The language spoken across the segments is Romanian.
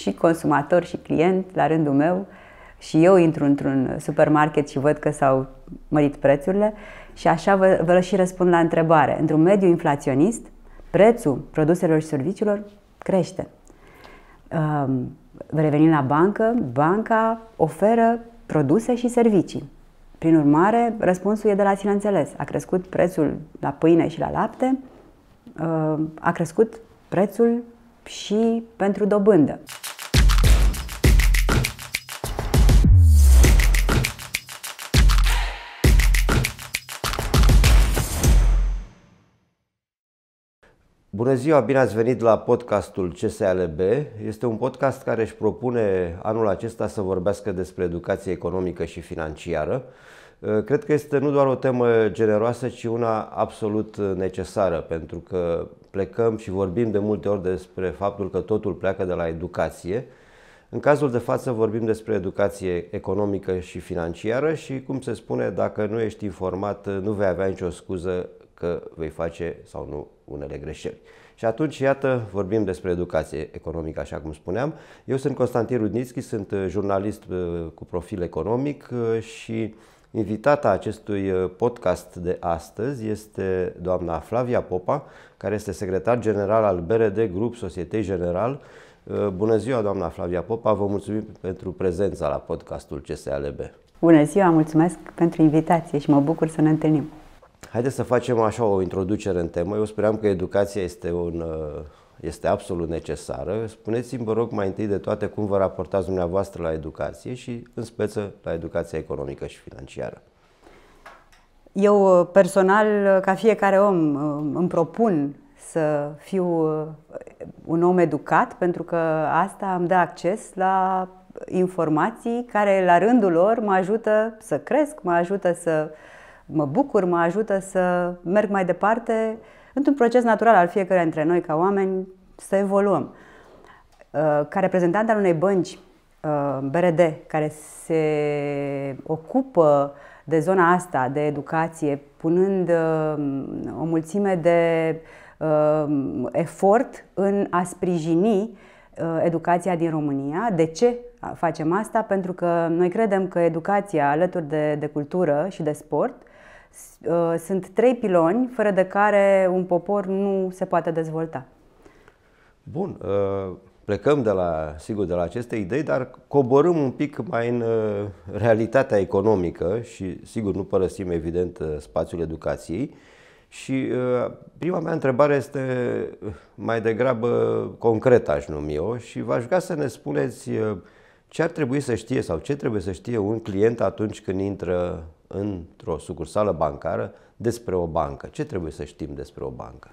și consumator și client la rândul meu și eu intru într-un supermarket și văd că s-au mărit prețurile și așa vă, vă și răspund la întrebare. Într-un mediu inflaționist, prețul produselor și serviciilor crește. Um, revenind la bancă, banca oferă produse și servicii. Prin urmare, răspunsul e de la sine înțeles. A crescut prețul la pâine și la lapte, uh, a crescut prețul și pentru dobândă. Bună ziua, bine ați venit la podcastul CSLB. Este un podcast care își propune anul acesta să vorbească despre educație economică și financiară. Uh, cred că este nu doar o temă generoasă, ci una absolut necesară, pentru că plecăm și vorbim de multe ori despre faptul că totul pleacă de la educație. În cazul de față vorbim despre educație economică și financiară și, cum se spune, dacă nu ești informat, nu vei avea nicio scuză că vei face sau nu unele greșeli. Și atunci, iată, vorbim despre educație economică, așa cum spuneam. Eu sunt Constantin Rudnitski, sunt uh, jurnalist uh, cu profil economic uh, și invitata acestui podcast de astăzi este doamna Flavia Popa, care este secretar general al BRD Grup Societei General. Bună ziua, doamna Flavia Popa, vă mulțumim pentru prezența la podcastul CSALB. Bună ziua, mulțumesc pentru invitație și mă bucur să ne întâlnim. Haideți să facem așa o introducere în temă. Eu speram că educația este, un, uh, este absolut necesară. Spuneți-mi, vă rog, mai întâi de toate cum vă raportați dumneavoastră la educație și, în speță, la educația economică și financiară. Eu, uh, personal, uh, ca fiecare om, îmi propun să fiu un om educat, pentru că asta îmi dă acces la informații care, la rândul lor, mă ajută să cresc, mă ajută să uh, mă bucur, mă ajută să merg mai departe într-un proces natural al fiecăruia dintre noi ca oameni să evoluăm. Uh, ca reprezentant al unei bănci, uh, BRD, care se ocupă de zona asta de educație, punând uh, o mulțime de efort în a sprijini educația din România. De ce facem asta? Pentru că noi credem că educația, alături de, de cultură și de sport, Uh, sunt trei piloni fără de care un popor nu se poate dezvolta. Bun, uh, plecăm de la, sigur, de la aceste idei, dar coborâm un pic mai în uh, realitatea economică și, sigur, nu părăsim, evident, spațiul educației. Și prima mea întrebare este mai degrabă concretă, aș numi eu, și v-aș ruga să ne spuneți ce ar trebui să știe sau ce trebuie să știe un client atunci când intră într-o sucursală bancară despre o bancă. Ce trebuie să știm despre o bancă?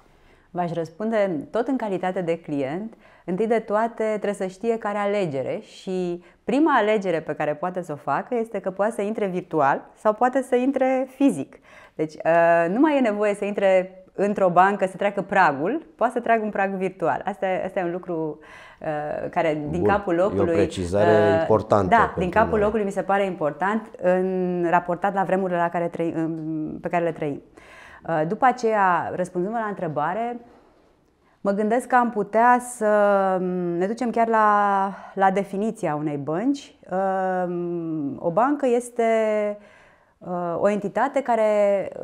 V-aș răspunde tot în calitate de client. Întâi de toate trebuie să știe care alegere și prima alegere pe care poate să o facă este că poate să intre virtual sau poate să intre fizic. Deci uh, nu mai e nevoie să intre într-o bancă, să treacă pragul, poate să treacă un prag virtual. Asta, asta e un lucru uh, Uh, care din Bun, capul locului. E o precizare uh, importantă. Da, din capul noi. locului mi se pare important în raportat la vremurile la care trăi, pe care le trăim. Uh, după aceea, răspunzând la întrebare, mă gândesc că am putea să um, ne ducem chiar la, la definiția unei bănci. Um, o bancă este uh, o entitate care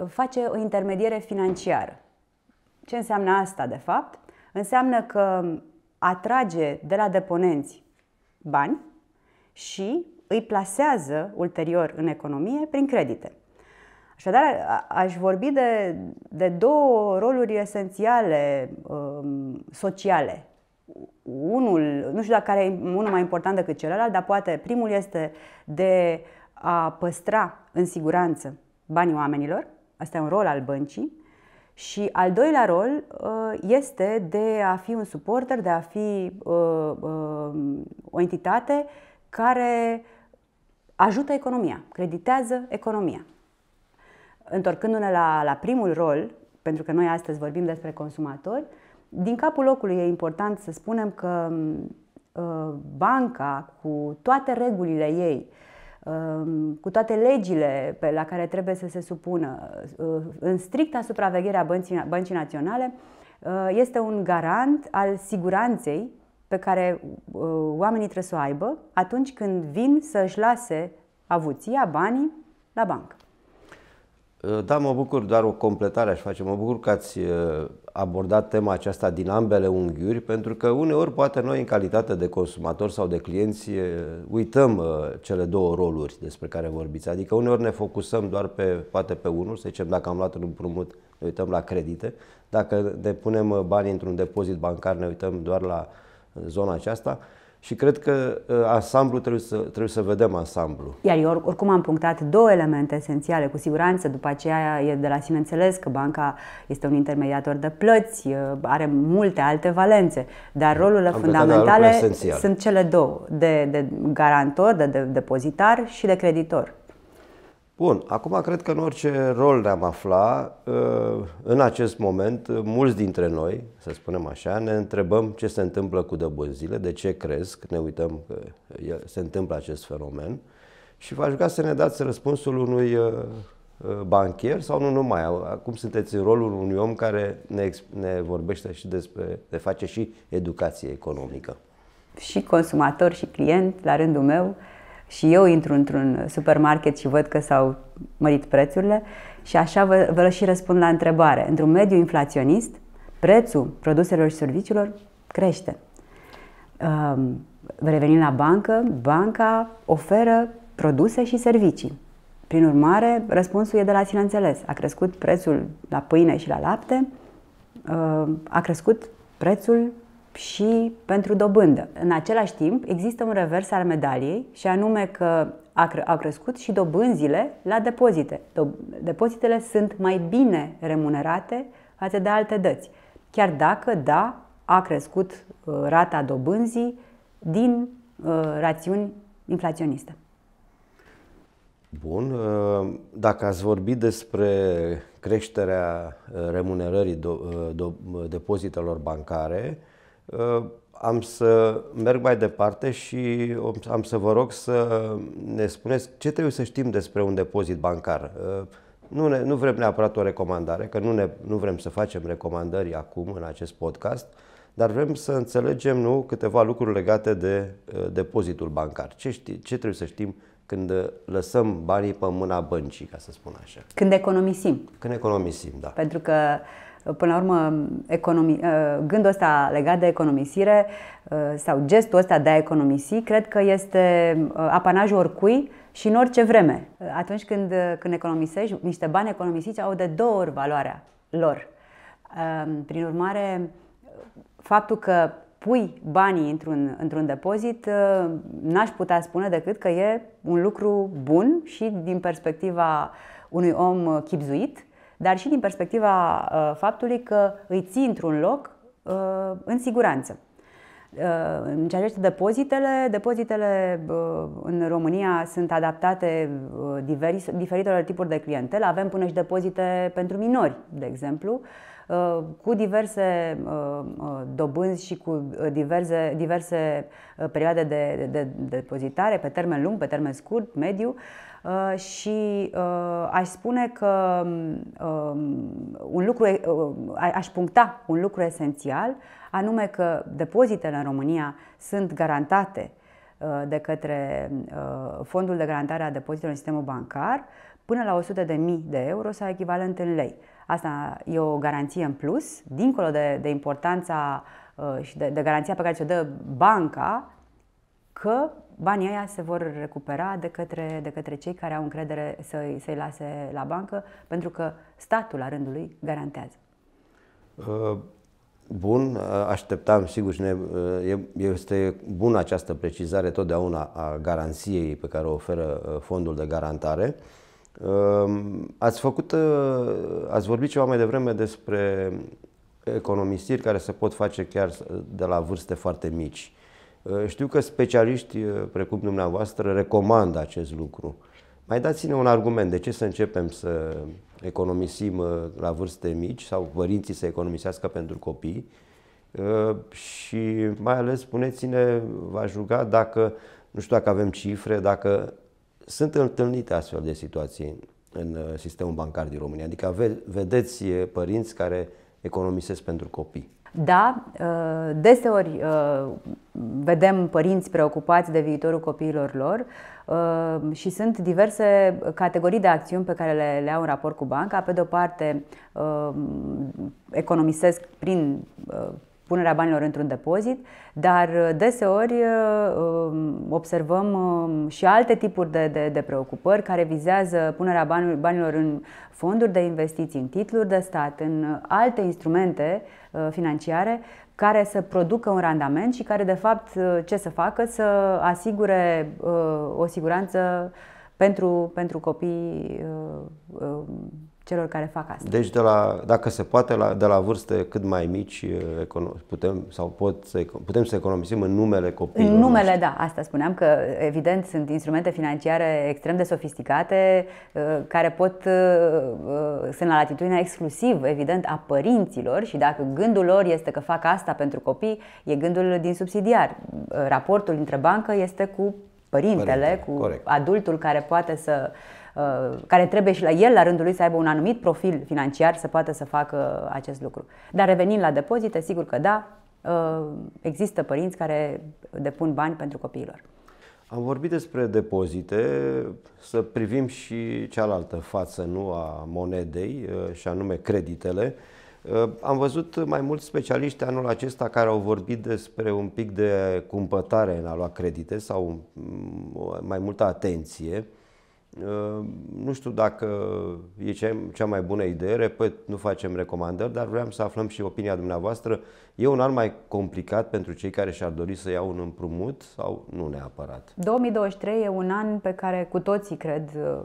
face o intermediere financiară. Ce înseamnă asta, de fapt? Înseamnă că atrage de la deponenți bani și îi plasează ulterior în economie prin credite. Așadar, aș vorbi de, de două roluri esențiale um, sociale. Unul, nu știu dacă e unul mai important decât celălalt, dar poate primul este de a păstra în siguranță banii oamenilor. Asta e un rol al băncii și al doilea rol uh, este de a fi un suporter, de a fi uh, uh, o entitate care ajută economia, creditează economia. Întorcându-ne la, la primul rol, pentru că noi astăzi vorbim despre consumatori, din capul locului e important să spunem că banca, cu toate regulile ei, Um, cu toate legile pe la care trebuie să se supună, uh, în stricta supraveghere a băncii, băncii naționale, uh, este un garant al siguranței pe care uh, oamenii trebuie să o aibă atunci când vin să-și lase avuția, banii, la bancă. Uh, da, mă bucur, doar o completare aș face. Mă bucur că ați uh, abordat tema aceasta din ambele unghiuri, pentru că uneori poate noi, în calitate de consumatori sau de clienți, uh, uităm cele două roluri despre care vorbiți. Adică uneori ne focusăm doar pe, poate pe unul, să zicem, dacă am luat un împrumut, ne uităm la credite. Dacă depunem bani într-un depozit bancar, ne uităm doar la zona aceasta și cred că ă, ansamblu trebuie să, trebuie să vedem ansamblu. Iar eu oricum am punctat două elemente esențiale, cu siguranță. După aceea e de la sine înțeles că banca este un intermediator de plăți, ă, are multe alte valențe, dar rolurile am fundamentale sunt cele două, de, de garantor, de, de depozitar și de creditor. Bun, acum cred că în orice rol ne-am afla, ă, în acest moment, mulți dintre noi, să spunem așa, ne întrebăm ce se întâmplă cu dăbânzile, de ce cresc, ne uităm că se întâmplă acest fenomen și v-aș ruga să ne dați răspunsul unui ă, ă, banchier sau nu numai. Acum sunteți în rolul unui om care ne, ne vorbește și despre, de face și educație economică. Și consumator și client, la rândul meu, uh, și eu intru într-un supermarket și văd că s-au mărit prețurile și așa vă, vă și răspund la întrebare. Într-un mediu inflaționist, prețul produselor și serviciilor crește. Ehm, revenim la bancă, banca oferă produse și servicii. Prin urmare, răspunsul e de la sine înțeles. A crescut prețul la pâine și la lapte, ehm, a crescut prețul și pentru dobândă. În același timp, există un revers al medaliei și anume că au crescut și dobânzile la depozite. Depozitele sunt mai bine remunerate față de alte dăți, chiar dacă, da, a crescut uh, rata dobânzii din uh, rațiuni inflaționiste. Bun. Uh, dacă ați vorbit despre creșterea remunerării depozitelor bancare, Uh, am să merg mai departe și am să vă rog să ne spuneți ce trebuie să știm despre un depozit bancar. Uh, nu, ne, nu vrem neapărat o recomandare, că nu, ne, nu vrem să facem recomandări acum în acest podcast, dar vrem să înțelegem nu, câteva lucruri legate de uh, depozitul bancar. Ce, știi, ce trebuie să știm când lăsăm banii pe mâna băncii, ca să spun așa? Când economisim. Când economisim, da. Pentru că uh, până la urmă, economi, uh, gândul ăsta legat de economisire uh, sau gestul ăsta de a economisi, cred că este uh, apanajul oricui și în orice vreme. Atunci când, când economisești, niște bani economisiți au de două ori valoarea lor. Prin urmare, faptul că pui banii într-un, într-un depozit, n-aș putea spune decât că e un lucru bun și din perspectiva unui om chipzuit, dar și din perspectiva uh, faptului că îi ții într-un loc uh, în siguranță. Uh, în ceea ce privește depozitele, depozitele în România sunt adaptate diferitelor tipuri de clientele. Avem până și depozite pentru minori, de exemplu, cu diverse dobânzi și cu diverse, diverse perioade de, de, de depozitare pe termen lung, pe termen scurt, mediu. Uh, și uh, aș spune că um, un lucru, uh, aș puncta un lucru esențial, anume că depozitele în România sunt garantate de către Fondul de Garantare a Depozitelor în Sistemul Bancar până la 100.000 de euro sau echivalent în lei. Asta e o garanție în plus, dincolo de, de importanța și de, de garanția pe care ți-o dă banca că banii aia se vor recupera de către, de către cei care au încredere să-i, să lase la bancă, pentru că statul, la rândul lui, garantează. Uh, bun, uh, așteptam, sigur, și ne, uh, este bună această precizare totdeauna a garanției pe care o oferă fondul de garantare. Ați făcut, ați vorbit ceva mai devreme despre economisiri care se pot face chiar de la vârste foarte mici. Eh, știu că specialiști eh, precum dumneavoastră recomandă acest lucru. Mai dați-ne un argument. De ce să începem să economisim eh, la vârste mici sau părinții să economisească pentru copii? Și mai ales spuneți-ne, va aș ruga dacă, nu știu dacă avem cifre, dacă sunt întâlnite astfel de situații în sistemul bancar din România. Adică vedeți părinți care economisesc pentru copii. Da, ă, deseori ă, vedem părinți preocupați de viitorul copiilor lor ă, și sunt diverse categorii de acțiuni pe care le, au în raport cu banca. Pe de o parte, economisesc prin punerea banilor într-un depozit, dar uh, deseori uh, um, observăm um, și alte tipuri de, de, de preocupări care vizează punerea banilor în fonduri de investiții, în titluri de stat, în uh, alte instrumente financiare care să producă un randament și care, de fapt, ce să facă? Să asigure o siguranță pentru, pentru copii um, celor care fac asta. Deci, de la, dacă se poate, la, de la vârste cât mai mici eh, putem, sau pot, putem să economisim în numele copiilor. În numele, noștri. da, asta spuneam că, evident, sunt instrumente financiare extrem de sofisticate eh, care pot, eh, sunt la latitudinea exclusiv, evident, a părinților și dacă gândul lor este că fac asta pentru copii, e gândul din subsidiar. Raportul dintre bancă este cu părintele, Părinte, cu corect. adultul care poate să uh, Uh, care trebuie și la el, la rândul lui, să aibă un anumit profil financiar să poată să facă uh, acest lucru. Dar revenind la depozite, sigur că da, uh, există părinți care depun bani pentru copiilor. Am vorbit despre depozite, să privim și cealaltă față nu a monedei, și anume creditele. Am văzut mai mulți specialiști anul acesta care au vorbit despre un pic de cumpătare în a lua credite sau mm, mai multă atenție Ehm, nu știu dacă e cea mai bună idee, repet, nu facem recomandări, dar vreau să aflăm și opinia dumneavoastră. E un an mai complicat pentru cei care și-ar dori să iau un împrumut sau nu neapărat? 2023 e un an pe care cu toții cred uh,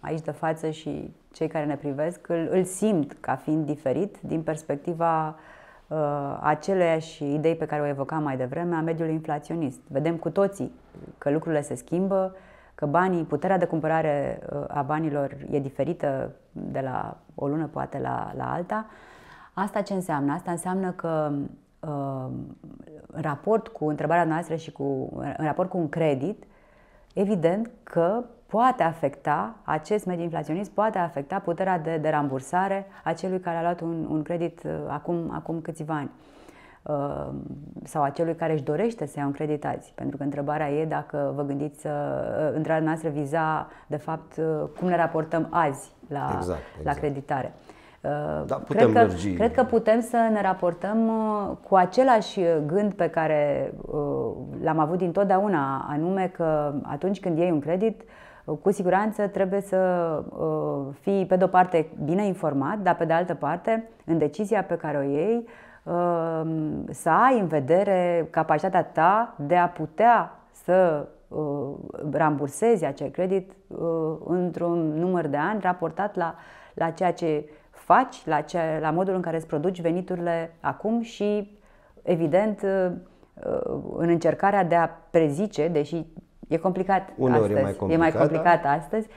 aici de față și cei care ne privesc îl, îl simt ca fiind diferit din perspectiva uh, aceleași idei pe care o evocam mai devreme a mediului inflaționist. Vedem cu toții că lucrurile se schimbă, uh, că banii, puterea de cumpărare uh, a banilor e diferită de la o lună poate la, la alta, asta ce înseamnă? Asta înseamnă că uh, în raport cu întrebarea noastră și cu, în raport cu un credit, evident că poate afecta, acest mediu inflaționist poate afecta puterea de, de rambursare a celui care a luat un, un credit uh, acum, acum câțiva ani. Uh, sau a celui care își dorește să ia un credit azi. Pentru că întrebarea e dacă vă gândiți să. Uh, uh, întrebarea noastră viza, de fapt, cum ne raportăm azi la, exact, exact. la creditare. Da, putem cred, că, mergi. cred că putem să ne raportăm cu același gând pe care l-am avut dintotdeauna, anume că atunci când iei un credit, cu siguranță trebuie să fii, pe de-o parte, bine informat, dar pe de altă parte, în decizia pe care o iei, Um, să ai în vedere capacitatea ta de a putea să uh, rambursezi acel credit uh, într-un număr de ani raportat la, la ceea ce faci, la, ce, la modul în care îți produci veniturile acum și, evident, uh, în încercarea de a prezice, deși e complicat Uneori astăzi, e mai complicat, e mai complicat da? astăzi,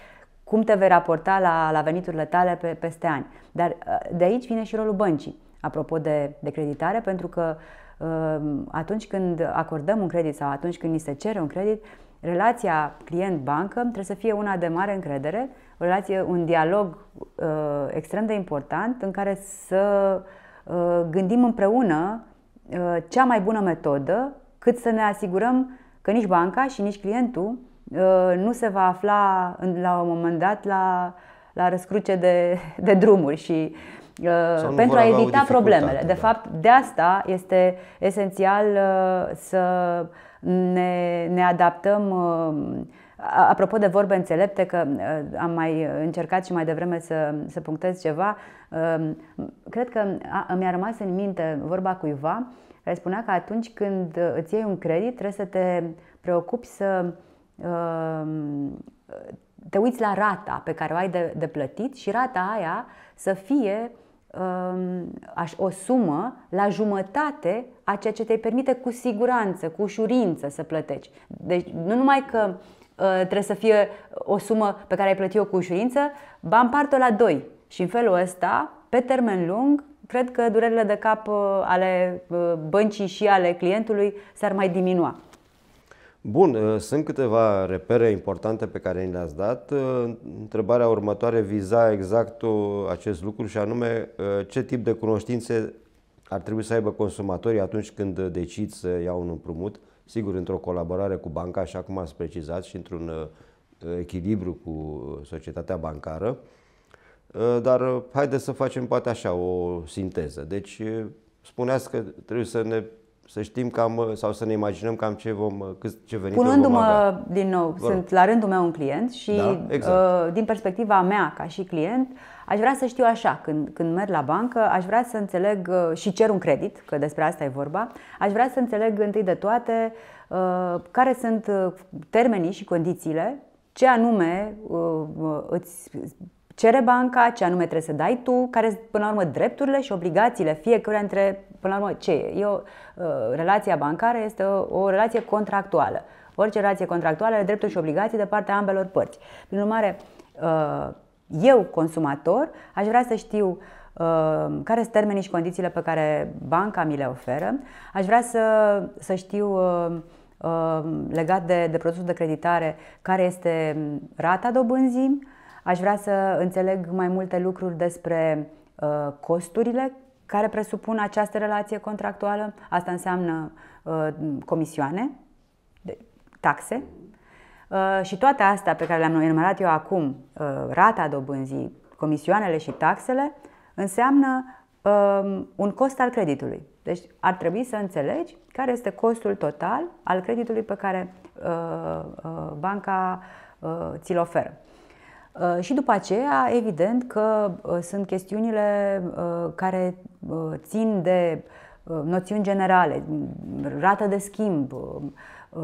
cum te vei raporta la, la veniturile tale pe, peste ani. Dar de aici vine și rolul băncii apropo de, de creditare, pentru că um, atunci când acordăm un credit sau atunci când ni se cere un credit, relația client-bancă trebuie să fie una de mare încredere, o relație, un dialog uh, extrem de important în care să uh, gândim împreună uh, cea mai bună metodă cât să ne asigurăm că nici banca și nici clientul uh, nu se va afla în, la un moment dat la, la răscruce de, de drumuri și uh, Uh, pentru a evita problemele. De fapt, da. de asta este esențial uh, să ne, ne adaptăm. Uh, apropo de vorbe înțelepte, că am mai încercat și mai devreme să, să punctez ceva, cred că mi-a rămas în minte vorba cuiva care spunea că atunci când îți iei un credit, trebuie să te preocupi să te uiți la rata pe care o ai de, de plătit și rata aia să fie Um, o sumă la jumătate a ceea ce te permite cu siguranță, cu ușurință să plătești. Deci nu numai că uh, trebuie să fie o sumă pe care ai plătit-o cu ușurință, ba împart-o la doi și în felul ăsta, pe termen lung, cred că durerile de cap uh, ale uh, băncii și ale clientului s-ar mai diminua. Bun, uh, sunt câteva repere importante pe care ni le-ați dat. Uh, întrebarea următoare viza exact uh, acest lucru și anume ce tip de cunoștințe ar trebui să aibă consumatorii atunci când decid să iau un împrumut, sigur într-o colaborare cu banca, așa cum ați precizat, și într-un echilibru cu societatea bancară. Dar haideți să facem poate așa o sinteză. Deci spuneați că trebuie să ne să știm cam uh, sau să ne imaginăm cam ce vom, uh, cât, ce venit Punându-mă din nou, Vă sunt la rândul meu un client și da, uh, exact. din perspectiva mea ca și client, aș vrea să știu așa, când, când merg la bancă, aș vrea să înțeleg și cer un credit, că despre asta e vorba, aș vrea să înțeleg întâi de toate care sunt termenii și condițiile, ce anume îți cere banca, ce anume trebuie să dai tu, care sunt până la urmă drepturile și obligațiile fiecare dintre până la urmă, ce e? Eu, uh, relația bancară este o, o relație contractuală. Orice relație contractuală are drepturi și obligații de partea ambelor părți. Prin urmare, uh, eu, consumator, aș vrea să știu uh, care sunt termenii și condițiile pe care banca mi le oferă. Aș vrea să, să știu legat de, de produsul de creditare, care este mm, rata dobânzii. Aș vrea să înțeleg mai multe lucruri despre costurile care presupun această relație contractuală. Asta înseamnă uh, comisioane, taxe uh, și toate astea pe care le-am enumerat eu acum, uh, rata dobânzii, comisioanele și taxele, înseamnă um, un cost al creditului. Deci ar trebui să înțelegi care este costul total al creditului pe care uh, uh, banca uh, ți-l oferă. Uh, și după aceea, evident că uh, sunt chestiunile uh, care țin de noțiuni generale, mm, rată de schimb,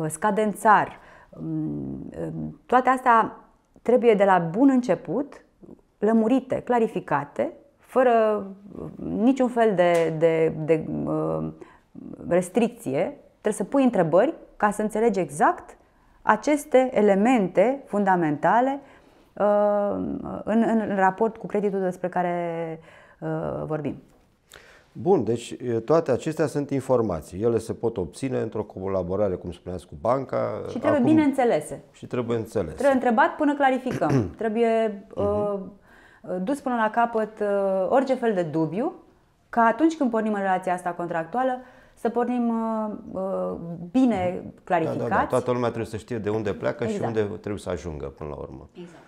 scadențar. Mm, toate astea trebuie de la bun început lămurite, clarificate, fără niciun fel de, de, de restricție. Trebuie să pui întrebări ca să înțelegi exact aceste elemente fundamentale Uh, în, în raport cu creditul despre care uh, vorbim. Bun, deci toate acestea sunt informații. Ele se pot obține într-o colaborare, cum spuneați, cu banca. Și trebuie acum... bine înțelese. Și trebuie înțelese. Trebuie întrebat până clarificăm. trebuie uh, mhm. dus până la capăt uh, orice fel de dubiu, ca atunci când pornim în relația asta contractuală, să pornim uh, uh bine clarificați. Mhm. Da, da, da. Toată lumea trebuie să știe de unde pleacă exact. și unde trebuie să ajungă până la urmă. Exact.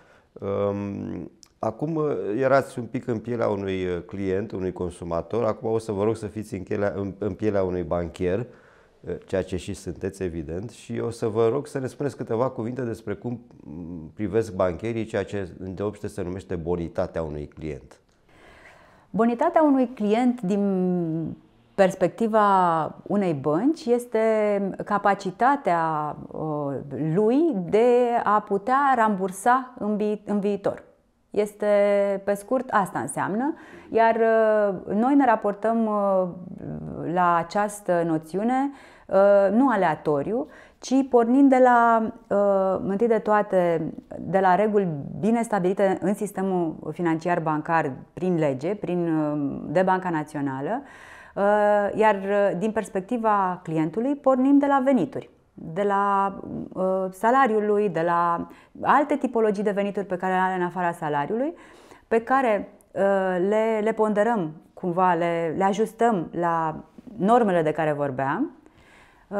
Acum uh, erați un pic în pielea unui uh, client, unui consumator, acum o să vă rog să fiți în pielea, în, în pielea unui banchier, uh, ceea ce și sunteți evident, și o să vă rog să ne spuneți câteva cuvinte despre cum privesc bancherii ceea ce de obște se numește bonitatea unui client. Bonitatea unui client, din perspectiva unei bănci este capacitatea uh, lui de a putea rambursa în viitor. Este, pe scurt, asta înseamnă. Iar uh, noi ne raportăm uh, la această noțiune nu aleatoriu, ci pornind de la, întâi de toate, de la reguli bine stabilite în sistemul financiar bancar prin lege, prin, de Banca Națională, Uh, iar uh, din perspectiva clientului, pornim de la venituri de la uh, salariul lui, de la alte tipologii de venituri pe care le are în afara salariului, pe care le, le ponderăm cumva, le, le ajustăm la normele de care vorbeam. Uh,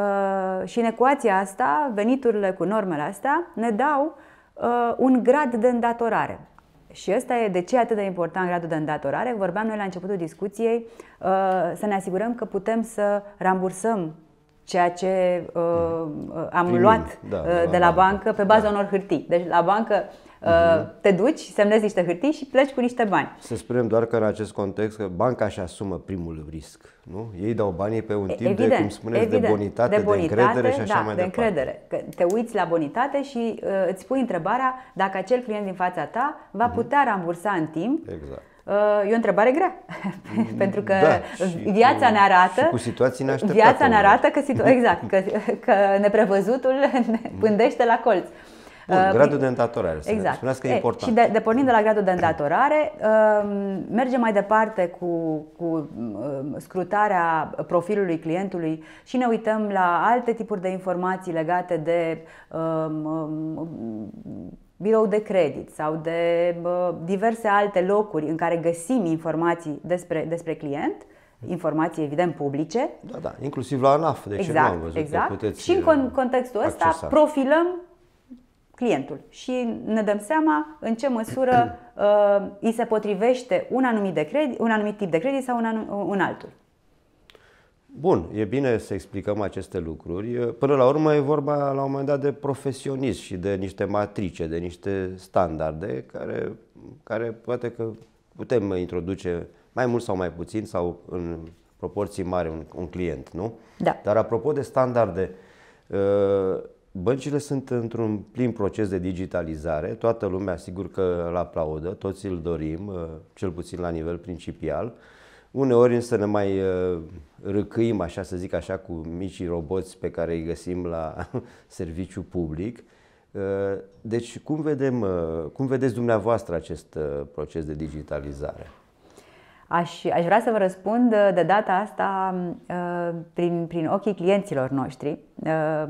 și în ecuația asta, veniturile cu normele astea ne dau uh, un grad de îndatorare. Și ăsta e de ce e atât de important gradul de îndatorare. Vorbeam noi la începutul discuției uh, să ne asigurăm că putem să rambursăm ceea ce uh, mm-hmm. uh, am Primim, luat da, de la, la bancă, bancă pe baza da. unor hârtii. Deci la bancă Mhm. Uh, te duci, semnezi niște hârtii și pleci cu niște bani. Să spunem doar că în acest context că banca și asumă primul risc. Nu? Ei dau banii pe un timp evident, de, cum spuneți, evident, de, bonitate, de bonitate, de încredere și așa da, mai de departe. încredere. Că te uiți la bonitate și uh, îți pui întrebarea dacă acel client din fața ta va mhm. putea rambursa în timp exact. Uh, e o întrebare grea, mm, pentru că da, viața cu, ne arată cu situații Viața ne da. arată că, situ- exact, că, că neprevăzutul ne mm. pândește la colț. Bun, uh, gradul de îndatorare. Exact. Spuneați că e, e important. Și de, de pornind de la gradul de îndatorare, um, merge mergem mai departe cu, cu um, scrutarea profilului clientului și ne uităm la alte tipuri de informații legate de um, birou de credit sau de uh, diverse alte locuri în care găsim informații despre, despre client informații, evident, publice. Da, da, inclusiv la ANAF, de deci exact, ce nu exact, am văzut exact. că puteți Și în contextul ăsta profilăm clientul și ne dăm seama în ce măsură uh, îi se potrivește un anumit, de credit, un anumit tip de credit sau un, anum, uh, un altul. Bun, e bine să explicăm aceste lucruri. Până la urmă e vorba la un moment dat de profesionism și de niște matrice, de niște standarde care, care poate că putem introduce mai mult sau mai puțin sau în proporții mari un, un client, nu? Da. Dar apropo de standarde, uh, Băncile sunt într-un plin proces de digitalizare. Toată lumea, sigur că îl aplaudă, toți îl dorim, uh, cel puțin la nivel principial. Uneori însă ne mai uh, râcâim, așa să zic așa, cu micii roboți pe care îi găsim la serviciu public. Uh, deci cum, vedem, cum vedeți dumneavoastră acest proces de digitalizare? Aș, aș vrea să vă răspund uh, de data asta uh, prin, prin ochii clienților noștri, uh,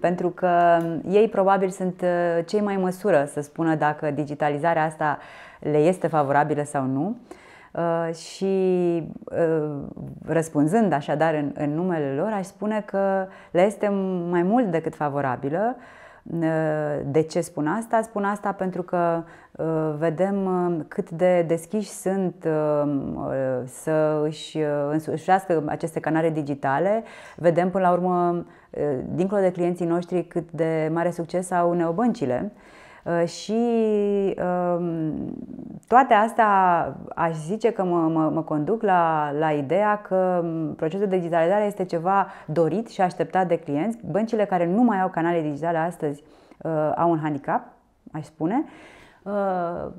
pentru că ei probabil sunt cei mai măsură să spună dacă digitalizarea asta le este favorabilă sau nu. Și răspunzând așadar în, în numele lor, aș spune că le este mai mult decât favorabilă Uh, de ce spun asta? Spun asta pentru că uh, vedem uh, cât de deschiși sunt să își însușească aceste canale digitale. Vedem până la urmă, dincolo de clienții noștri, cât de mare succes au neobăncile Uh, și um, toate astea aș zice că mă, mă, mă conduc la, la ideea că um, procesul de digitalizare este ceva dorit și așteptat de clienți. Băncile care nu mai au canale digitale astăzi uh, au un handicap, aș spune. Uh,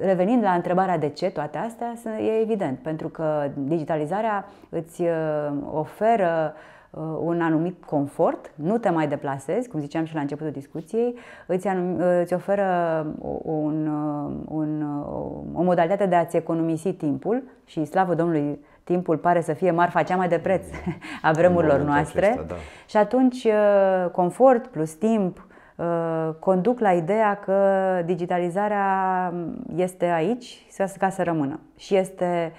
revenind la întrebarea de ce toate astea, e evident, pentru că digitalizarea îți oferă Uh, un anumit confort, nu te mai deplasezi, cum ziceam și la începutul discuției, îți, anum, îți oferă un, uh, un, uh, o modalitate de a-ți economisi timpul și slavă Domnului timpul pare să fie marfa cea mai de preț mm. a vremurilor noastre. Acesta, da. Și atunci confort plus timp conduc la ideea că digitalizarea este aici ca să rămână și este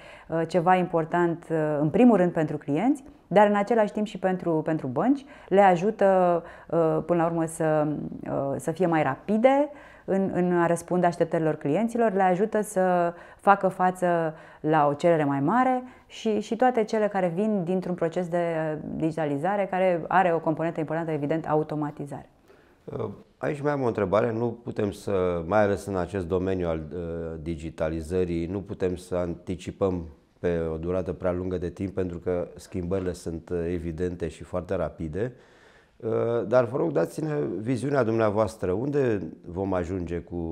ceva important în primul rând pentru clienți, dar în același timp și pentru, pentru bănci le ajută uh, până la urmă să, uh, să fie mai rapide în, în a răspunde așteptărilor clienților, le ajută să facă față la o cerere mai mare și, și toate cele care vin dintr-un proces de digitalizare care are o componentă importantă, evident, automatizare. Uh, aici mai am o întrebare. Nu putem să, mai ales în acest domeniu al digitalizării, nu putem să anticipăm pe o durată prea lungă de timp pentru că schimbările sunt uh, evidente și foarte rapide. Uh, dar vă rog, dați-ne viziunea dumneavoastră. Unde vom ajunge cu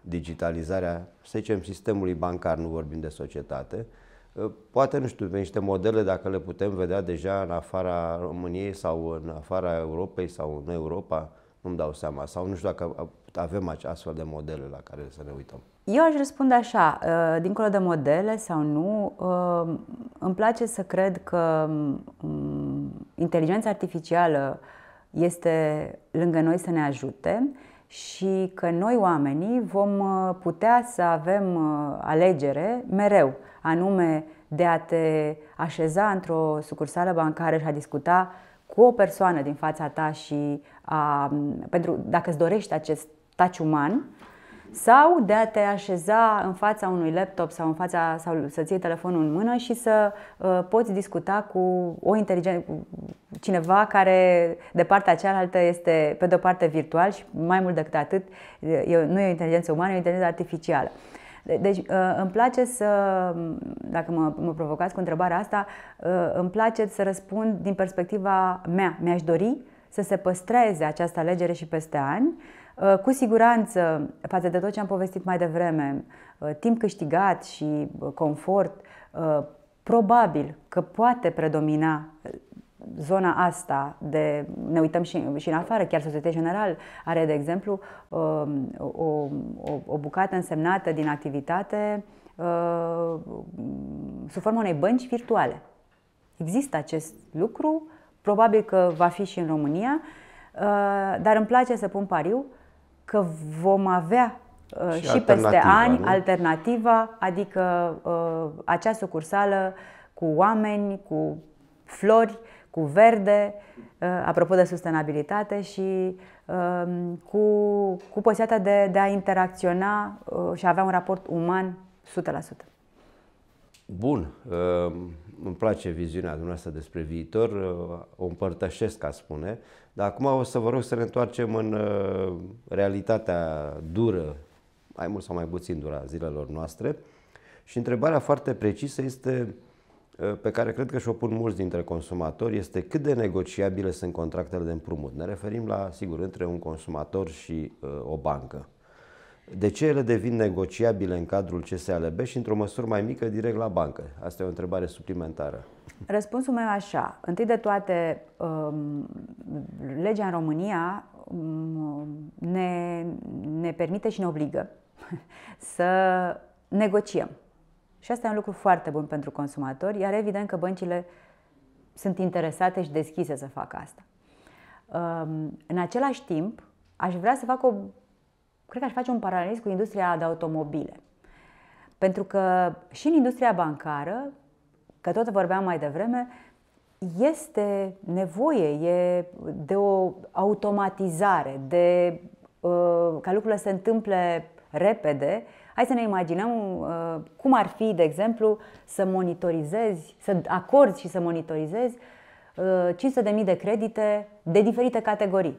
digitalizarea, să zicem, sistemului bancar, nu vorbim de societate? Uh, poate, nu știu, pe niște modele, dacă le putem vedea deja în afara României sau în afara Europei sau în Europa, nu-mi dau seama. Sau nu știu dacă avem astfel de modele la care să ne uităm. Eu aș răspunde așa, uh, dincolo de modele sau nu, uh, îmi place să cred că mm, inteligența artificială este lângă noi să ne ajute și că noi oamenii vom uh, putea să avem alegere mereu, anume de a te așeza într-o sucursală bancară și a discuta cu o persoană din fața ta și a, pentru, dacă îți dorești acest taci uman, sau de a te așeza în fața unui laptop sau în fața sau să ții telefonul în mână și să uh, poți discuta cu o inteligență cu cineva care de partea cealaltă este pe de o parte virtual și mai mult decât atât e, nu e o inteligență umană, e o inteligență artificială. Deci uh, îmi place să, dacă mă, mă provocați cu întrebarea asta, uh, îmi place să răspund din perspectiva mea. Mi-aș dori să se păstreze această alegere și peste ani. Uh, cu siguranță, față de tot ce am povestit mai devreme, uh, timp câștigat și uh, confort, probabil că poate predomina zona asta de, ne uităm și, și în afară, chiar societatea general are, de exemplu, o, o, o bucată însemnată din activitate sub formă unei bănci virtuale. Există acest lucru Probabil că va fi și în România, uh, dar îmi place să pun pariu că vom avea uh, și, și peste ani nu? alternativa, adică uh, acea sucursală cu oameni, cu flori, cu verde, apropo de sustenabilitate și cu, cu posibilitatea de, de a interacționa și a avea un raport uman 100%. Bun îmi place viziunea dumneavoastră despre viitor, o împărtășesc, ca spune, dar acum o să vă rog să ne întoarcem în uh, realitatea dură, mai mult sau mai puțin dura zilelor noastre. Și întrebarea foarte precisă este, uh, pe care cred că și-o pun mulți dintre consumatori, este cât de negociabile sunt contractele de împrumut. Ne referim la, sigur, între un consumator și uh, o bancă. De ce ele devin negociabile în cadrul CSLB și într-o măsură mai mică direct la bancă? Asta e o întrebare suplimentară. Răspunsul meu e așa. Întâi de toate, um, legea în România um, ne, ne permite și ne obligă să negociem. Și asta e un lucru foarte bun pentru consumatori, iar evident că băncile sunt interesate și deschise să facă asta. Um, în același timp, aș vrea să fac o cred că aș face un paralelism cu industria de automobile. Pentru că și în industria bancară, că tot vorbeam mai devreme, este nevoie e de o automatizare, de uh, ca lucrurile se întâmple repede. Hai să ne imaginăm uh, cum ar fi, de exemplu, să monitorizezi, să acorzi și să monitorizezi uh, 500.000 de credite de diferite categorii.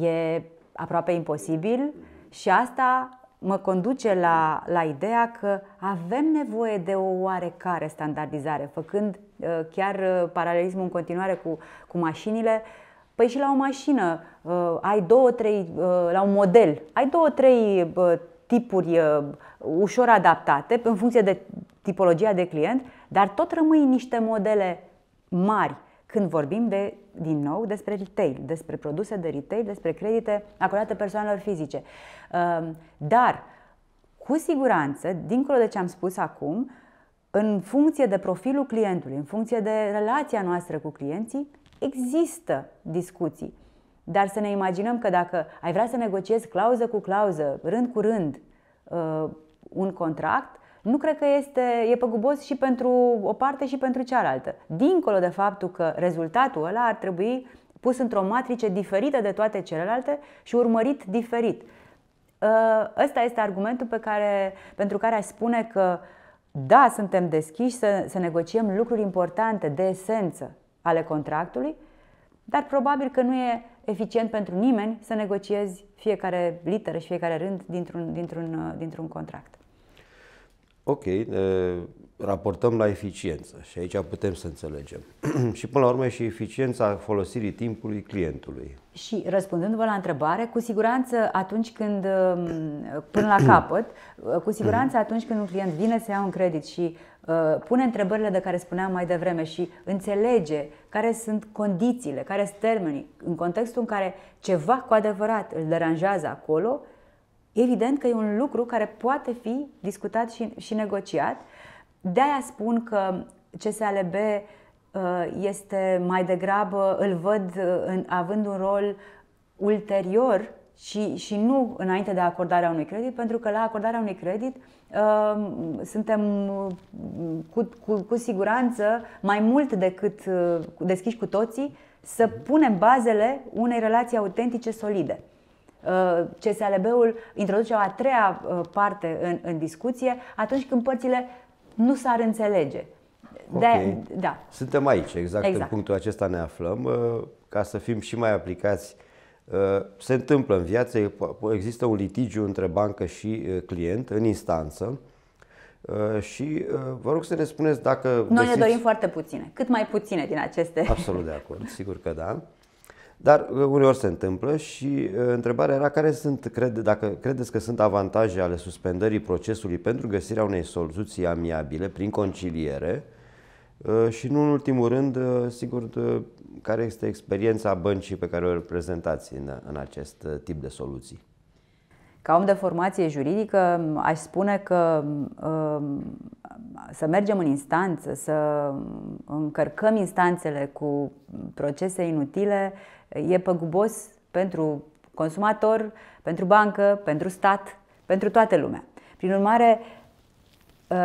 E aproape imposibil și asta mă conduce la, la ideea că avem nevoie de o oarecare standardizare, făcând uh, chiar uh, paralelismul în continuare cu, cu mașinile. Păi și la o mașină uh, ai două, trei, la un model, ai două, trei tipuri ușor adaptate în funcție de tipologia de client, dar tot rămâi niște modele mari când vorbim de, din nou despre retail, despre produse de retail, despre credite acordate persoanelor fizice. Ehm, dar, cu siguranță, dincolo de ce am spus acum, în funcție de profilul clientului, în funcție de relația noastră cu clienții, există discuții. Dar să ne imaginăm că dacă ai vrea să negociezi clauză cu clauză, rând cu rând, uh, un contract, nu cred că este, e păgubos și pentru o parte și pentru cealaltă. Dincolo de faptul că rezultatul ăla ar trebui pus într-o matrice diferită de toate celelalte și urmărit diferit. Uh, ăsta este argumentul pe care, pentru care aș spune că da, suntem deschiși să, să negociem lucruri importante de esență ale contractului, dar probabil că nu e eficient pentru nimeni să negociezi fiecare literă și fiecare rând dintr-un, dintr-un, dintr-un contract ok, raportăm la eficiență și aici putem să înțelegem. și până la urmă și eficiența folosirii timpului clientului. Și răspundându-vă la întrebare, cu siguranță atunci când, um, până la capăt, uh, cu siguranță mhm. atunci când un client vine să ia un credit și uh, pune întrebările de care spuneam mai devreme și înțelege care sunt condițiile, care sunt termenii, în contextul în care ceva cu adevărat îl deranjează acolo, Evident că e un lucru care poate fi discutat și, și negociat. De-aia spun că CSLB uh, este mai degrabă, îl văd uh, în, având un rol ulterior și, și nu înainte de acordarea unui credit, pentru că la acordarea unui credit uh, suntem uh, cu, cu, cu siguranță mai mult decât deschiși cu toții să punem bazele unei relații autentice, solide. Uh, CSLB-ul introduce o a treia uh, parte în, în discuție atunci când părțile nu s-ar înțelege. De, okay. da. Suntem aici, exact, exact în punctul acesta ne aflăm. Uh, ca să fim și mai aplicați, se întâmplă în viață, există un litigiu între bancă și client în instanță și vă rog să ne spuneți dacă. Noi găsiți... ne dorim foarte puține, cât mai puține din aceste. Absolut de acord, sigur că da. Dar uh, uneori se întâmplă și uh, întrebarea era care sunt, crede, dacă credeți că sunt avantaje ale suspendării procesului pentru găsirea unei soluții amiabile prin conciliere uh, și nu în ultimul rând, sigur, care este experiența băncii pe care o reprezentați în, în acest tip de soluții. Ca om de formație juridică, aș spune că um, să mergem în instanță, să încărcăm instanțele cu procese inutile, e păgubos pentru consumator, pentru bancă, pentru stat, pentru toată lumea. Prin urmare, Uh,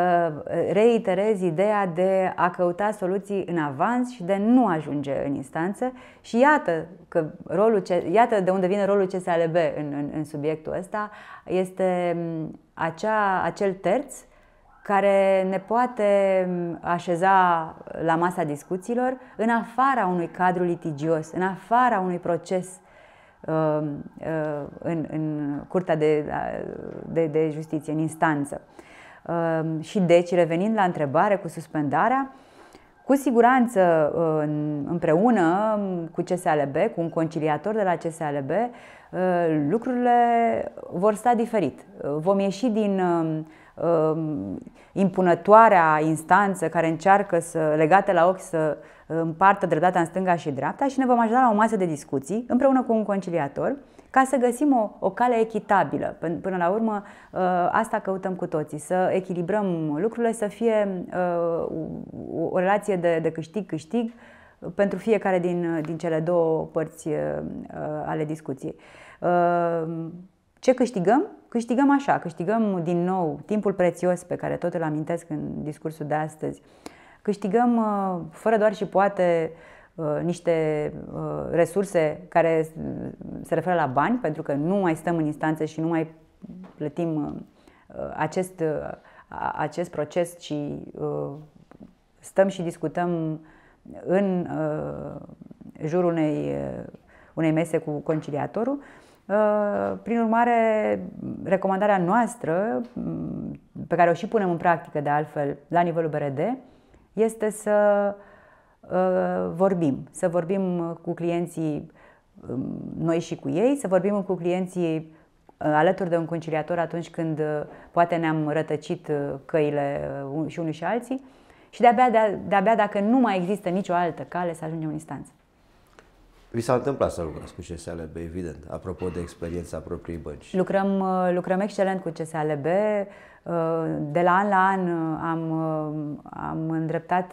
reiterez ideea de a căuta soluții în avans și de nu ajunge în instanță și iată, că rolul ce, iată de unde vine rolul CSLB în, în, în subiectul ăsta, este um, acea, acel terț care ne poate um, așeza la masa discuțiilor în afara unui cadru litigios, în afara unui proces um, uh, în, în curtea de, de, de justiție, în instanță. Ehm, și deci, revenind la întrebare cu suspendarea, cu siguranță, împreună cu CSLB, cu un conciliator de la CSLB, eh, lucrurile vor sta diferit. Vom ieși din ehm, impunătoarea instanță care încearcă să, legate la ochi să împartă dreptatea în stânga și dreapta și ne vom ajuta la o masă de discuții împreună cu un conciliator ca să găsim o, o cale echitabilă. Până la urmă, ă, asta căutăm cu toții, să echilibrăm lucrurile, să fie ă, o, o relație de, de câștig-câștig pentru fiecare din, din cele două părți ă, ale discuției. Ce câștigăm? Câștigăm așa, câștigăm din nou timpul prețios pe care tot îl amintesc în discursul de astăzi, câștigăm uh, fără doar și poate uh, niște uh, resurse care se referă la bani, pentru că nu mai stăm în instanță și nu mai plătim acest, acest proces, ci stăm și discutăm în jurul unei, unei mese cu conciliatorul. Prin urmare, recomandarea noastră, mm, pe care o și punem în practică de altfel la nivelul BRD, este să uh, vorbim, să vorbim cu clienții um, noi și cu ei, să vorbim cu clienții uh, alături de un conciliator atunci când uh, poate ne-am rătăcit căile și unii și alții și de-abia, de-abia dacă nu mai există nicio altă cale să ajungem în instanță. Vi s-a întâmplat să lucrați cu CSLB, evident, apropo de experiența propriei bănci. Lucrăm, uh, lucrăm excelent cu CSLB. Uh, de la an la an uh, am, am îndreptat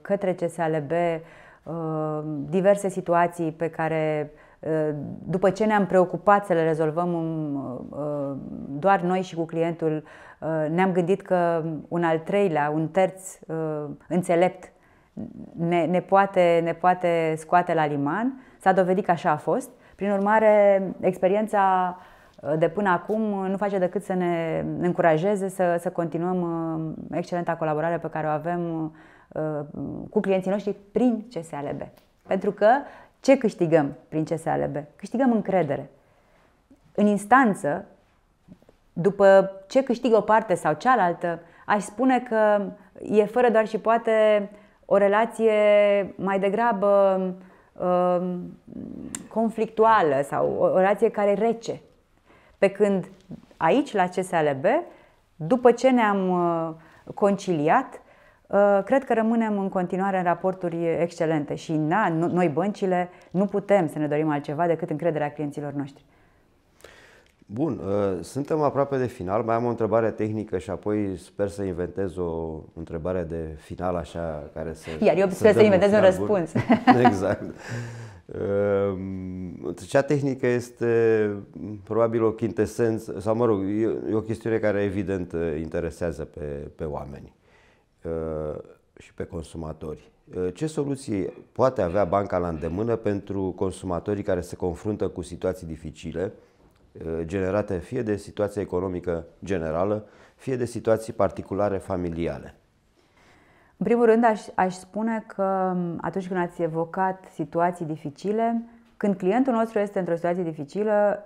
către CSLB diverse situații pe care, după ce ne-am preocupat să le rezolvăm um, doar noi și cu clientul, ne-am gândit că un al treilea, un terț înțelept ne, ne, poate, ne poate scoate la liman. S-a dovedit că așa a fost. Prin urmare, experiența uh, de până acum nu face decât să ne încurajeze să, să continuăm uh, excelenta colaborare pe care o avem uh, cu clienții noștri prin CSALB. Pentru că ce câștigăm prin CSALB? Câștigăm încredere. În instanță, după ce câștigă o parte sau cealaltă, aș spune că e fără doar și poate o relație mai degrabă um, conflictuală sau o, relație care rece. Pe când aici, la CSLB, după ce ne-am uh, conciliat, uh, cred că rămânem în continuare în raporturi excelente și na, noi băncile nu putem să ne dorim altceva decât încrederea clienților noștri. Bun, uh, suntem aproape de final. Mai am o întrebare tehnică și apoi sper să inventez o întrebare de final așa care să... Iar eu sper să inventez un răspuns. Bun. Exact. Um, cea tehnică este mm, probabil o chintesență, sau mă rog, e o chestiune care evident uh, interesează pe, pe oameni uh, și pe consumatori. Ce soluții poate avea banca la îndemână pentru consumatorii care se confruntă cu situații dificile Eh, generate fie de situația economică generală, fie de situații particulare familiale. În primul rând, aș, aș spune că atunci când ați evocat situații dificile, când clientul nostru este într-o situație dificilă,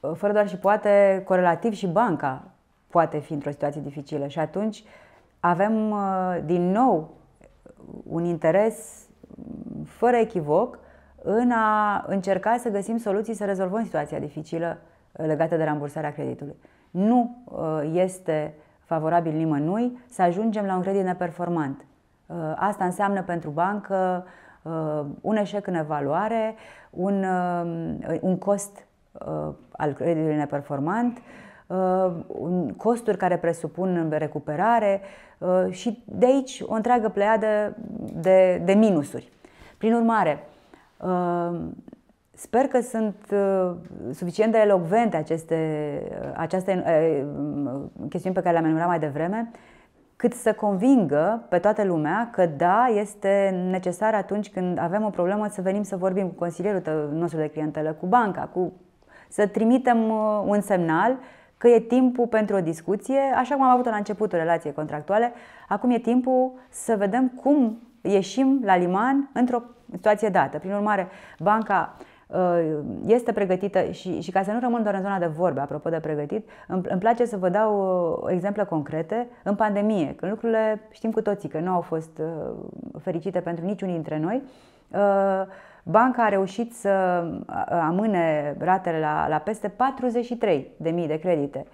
eh, fără doar și poate, corelativ și banca poate fi într-o situație dificilă. Și atunci avem eh, din nou un interes fără echivoc în a încerca să găsim soluții să rezolvăm situația dificilă uh, legată de rambursarea creditului. Nu uh, este favorabil nimănui să ajungem la un credit neperformant. Uh, asta înseamnă pentru bancă un eșec în evaluare, un, un cost al creditului neperformant, costuri care presupun recuperare și de aici o întreagă pleiadă de, de minusuri. Prin urmare, Ehm, sper că sunt eh, suficient de elocvente aceste, eh, aceste eh, ehm, chestiuni pe care le-am enumerat mai devreme, cât să convingă pe toată lumea că da, este necesar atunci când avem o problemă să venim să vorbim cu consilierul nostru de clientelă, cu banca, cu... să trimitem un semnal că e timpul pentru o discuție, așa cum am avut la la începutul relație contractuale, acum e timpul să vedem cum ieșim la liman într-o în situație dată. Prin urmare, banca uh, este pregătită și, și ca să nu rămân doar în zona de vorbe, apropo de pregătit, îmi, îmi place să vă dau uh, exemple concrete în pandemie, când lucrurile știm cu toții că nu au fost uh, fericite pentru niciunul dintre noi. Banca a reușit să amâne ratele la, la peste 43.000 de de credite.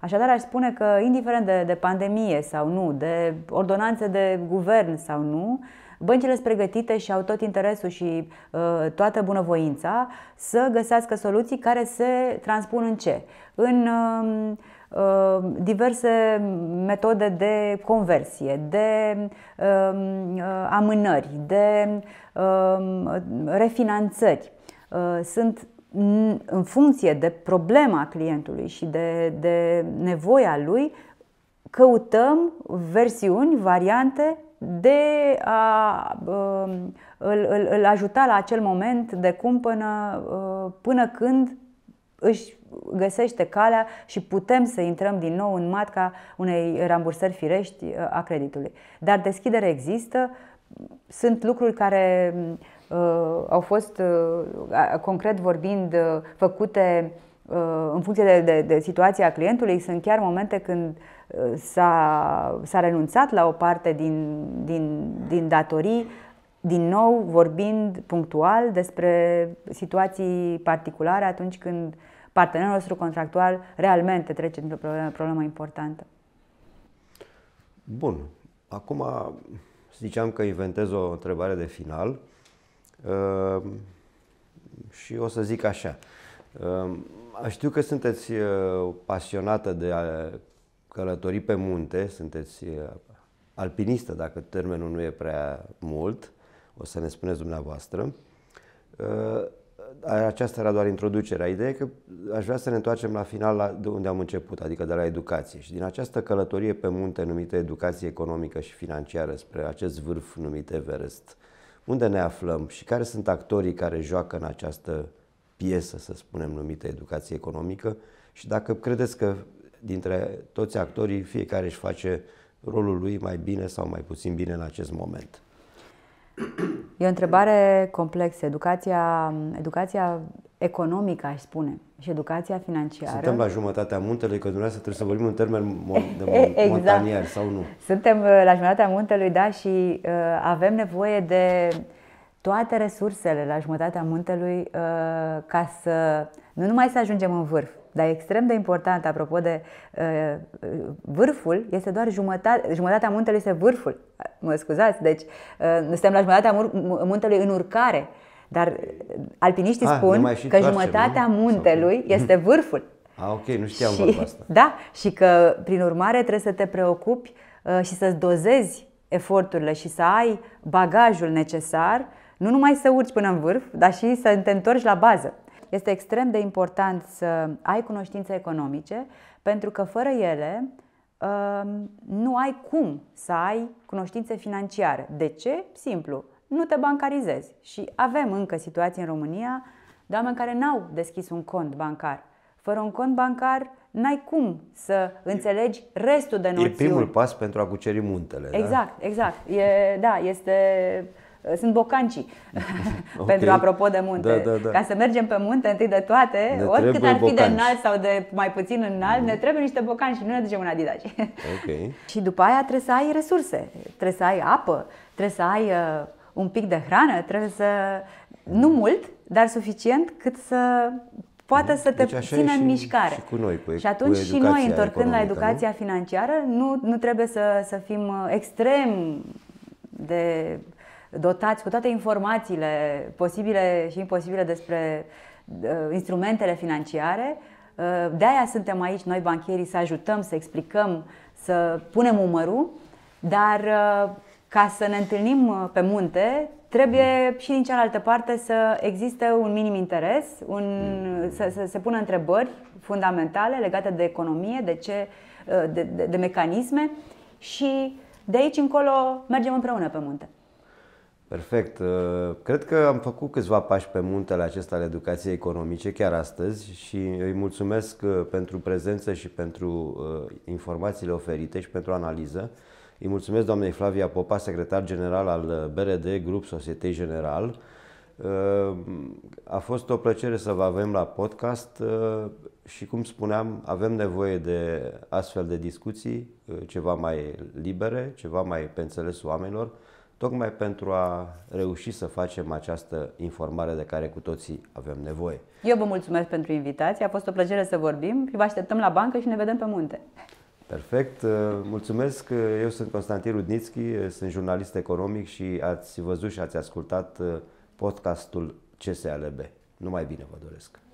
Așadar, aș spune că, indiferent de, de pandemie sau nu, de ordonanțe de guvern sau nu, Băncile sunt pregătite și au tot interesul și uh, toată bunăvoința să găsească soluții care se transpun în ce? În um, uh, diverse metode de conversie, de um, uh, amânări, de um, refinanțări. Uh, sunt în funcție de problema clientului și de, de nevoia lui, căutăm versiuni, variante de a um, îl, îl, îl ajuta la acel moment de cum până, uh, până când își găsește calea și putem să intrăm din nou în matca unei rambursări firești uh, a creditului. Dar deschidere există, sunt lucruri care uh, au fost, concret vorbind, făcute în funcție de, de, de situația clientului. Sunt chiar momente când uh, s-a, s-a renunțat la o parte din, din, din datorii, din nou vorbind punctual despre situații particulare atunci când partenerul nostru contractual realmente trece într-o problemă, problemă importantă. Bun. Acum ziceam că inventez o întrebare de final uh, și o să zic așa. Uh, știu că sunteți uh, pasionată de călătorii pe munte, sunteți uh, alpinistă, dacă termenul nu e prea mult, o să ne spuneți dumneavoastră. Uh, aceasta era doar introducerea. Ideea e că aș vrea să ne întoarcem la final la de unde am început, adică de la educație. Și din această călătorie pe munte numită educație economică și financiară spre acest vârf numit Everest, unde ne aflăm și care sunt actorii care joacă în această piesă, să spunem, numită educație economică și dacă credeți că dintre toți actorii, fiecare își face rolul lui mai bine sau mai puțin bine în acest moment. E o întrebare complexă. Educația, educația economică, aș spune, și educația financiară. Suntem la jumătatea muntelui, că dumneavoastră trebuie să vorbim în termen de exact. montanier sau nu. Suntem uh, la jumătatea muntelui, da, și uh, avem nevoie de toate resursele la jumătatea muntelui uh, ca să nu numai să ajungem în vârf, dar e extrem de important, apropo de uh, uh, vârful, este doar jumătate, jumătatea muntelui este vârful. Mă scuzați, deci uh, suntem la jumătatea muntelui în urcare. Dar alpiniștii A, ah, spun că jumătatea nu? muntelui Sau... este vârful. A, ah, ok, nu știam și, vorba asta. Da, și că prin urmare trebuie să te preocupi și să-ți dozezi eforturile și să ai bagajul necesar, nu numai să urci până în vârf, dar și să te întorci la bază este extrem de important să ai cunoștințe economice, pentru că fără ele um, nu ai cum să ai cunoștințe financiare. De ce? Simplu, nu te bancarizezi. Și avem încă situații în România de oameni care n-au deschis un cont bancar. Fără un cont bancar, n-ai cum să înțelegi restul de noțiuni. E primul pas pentru a cuceri muntele. Da? Exact, da? exact. E, da, este Eh, sunt bocancii okay. pentru apropo de munte. Da, da, da. Ca să mergem pe munte, întâi de toate, ne oricât ar fi bocanci. de înalt sau de mai puțin înalt, mm. ne mhm. trebuie niște bocanci, nu ne ducem în adidaci. Okay. și după aia trebuie să ai resurse, trebuie să ai apă, trebuie să ai uh, un pic de hrană, trebuie să, nu mhm. mult, dar suficient cât să poată mhm. să te deci țină în mișcare. Și, cu noi, cu, și atunci cu și noi, întorcând la educația nu? financiară, nu, nu trebuie să, să fim eh, extrem de dotați cu toate informațiile posibile și imposibile despre uh, instrumentele financiare. Uh, De-aia suntem aici noi bancherii să ajutăm, să explicăm, să punem umărul, dar uh, ca să ne întâlnim pe munte, trebuie și din cealaltă parte să existe un minim interes, un, mm. să, să se pună întrebări fundamentale legate de economie, de, ce, de, de, de mecanisme și de aici încolo mergem împreună pe munte. Perfect. Uh, cred că am făcut câțiva pași pe muntele acesta al educației economice chiar astăzi și îi mulțumesc uh, pentru prezență și pentru uh, informațiile oferite și pentru analiză. Îi mulțumesc doamnei Flavia Popa, secretar general al BRD, Grup Societei General. A fost o plăcere să vă avem la podcast și, cum spuneam, avem nevoie de astfel de discuții, ceva mai libere, ceva mai pe înțeles oamenilor, tocmai pentru a reuși să facem această informare de care cu toții avem nevoie. Eu vă mulțumesc pentru invitație, a fost o plăcere să vorbim, vă așteptăm la bancă și ne vedem pe munte. Perfect, uh, mulțumesc. Uh, eu sunt Constantin Rudnitski. Uh, sunt jurnalist economic și ați văzut și ați ascultat podcastul CSLB. Numai bine vă doresc!